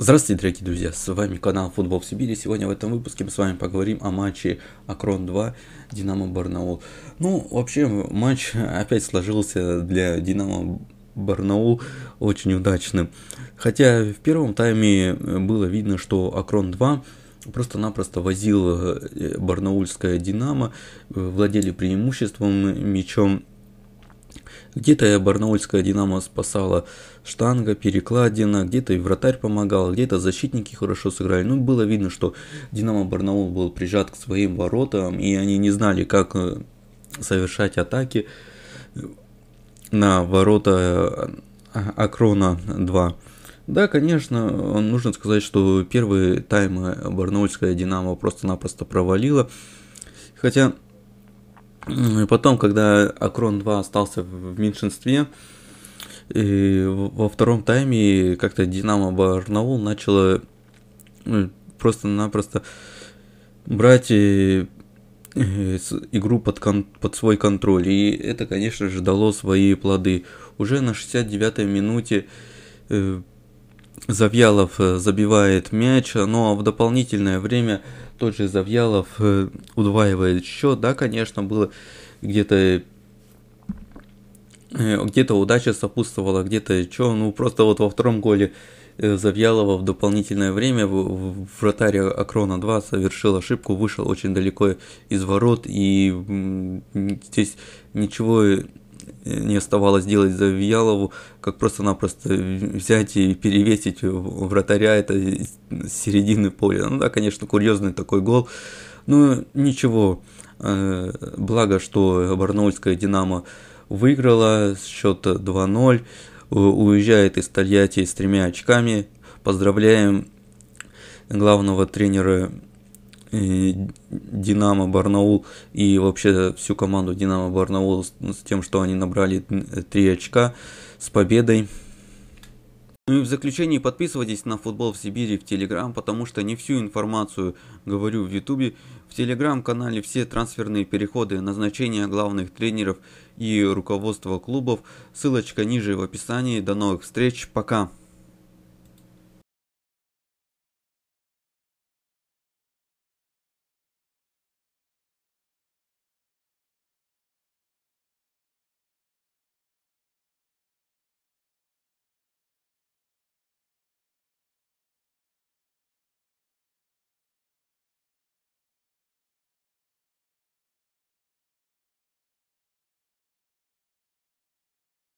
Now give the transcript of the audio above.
Здравствуйте, дорогие друзья, с вами канал Футбол в Сибири. Сегодня в этом выпуске мы с вами поговорим о матче Акрон-2 Динамо Барнаул. Ну, вообще, матч опять сложился для Динамо Барнаул очень удачным. Хотя в первом тайме было видно, что Акрон-2 просто-напросто возил э, барнаульское Динамо, э, владели преимуществом мячом где-то барнаульская «Динамо» спасала штанга, перекладина, где-то и вратарь помогал, где-то защитники хорошо сыграли. Ну, было видно, что «Динамо» Барнаул был прижат к своим воротам, и они не знали, как э, совершать атаки на ворота э, Акрона 2. Да, конечно, нужно сказать, что первые таймы барнаульская «Динамо» просто-напросто провалила. Хотя ну и потом, когда Акрон 2 остался в меньшинстве, и во втором тайме как-то Динамо Барнаул начало ну, просто-напросто брать игру под, кон- под свой контроль. И это, конечно же, дало свои плоды. Уже на 69-й минуте э, Завьялов э, забивает мяч, но в дополнительное время тот же Завьялов э, удваивает счет, да, конечно, было где-то э, где-то удача сопутствовала, где-то что, ну просто вот во втором голе э, Завьялова в дополнительное время в, в вратарь Акрона 2 совершил ошибку, вышел очень далеко из ворот, и здесь ничего не оставалось делать за Завьялову, как просто-напросто взять и перевесить вратаря это с середины поля. Ну да, конечно, курьезный такой гол, но ничего. Э, благо, что барнаульская «Динамо» выиграла, счет 2-0, уезжает из Тольятти с тремя очками. Поздравляем главного тренера Динамо Барнаул и вообще всю команду Динамо Барнаул с, с тем, что они набрали 3 очка с победой. Ну и в заключение подписывайтесь на футбол в Сибири в Телеграм, потому что не всю информацию говорю в Ютубе. В Телеграм-канале все трансферные переходы, назначения главных тренеров и руководства клубов. Ссылочка ниже в описании. До новых встреч. Пока.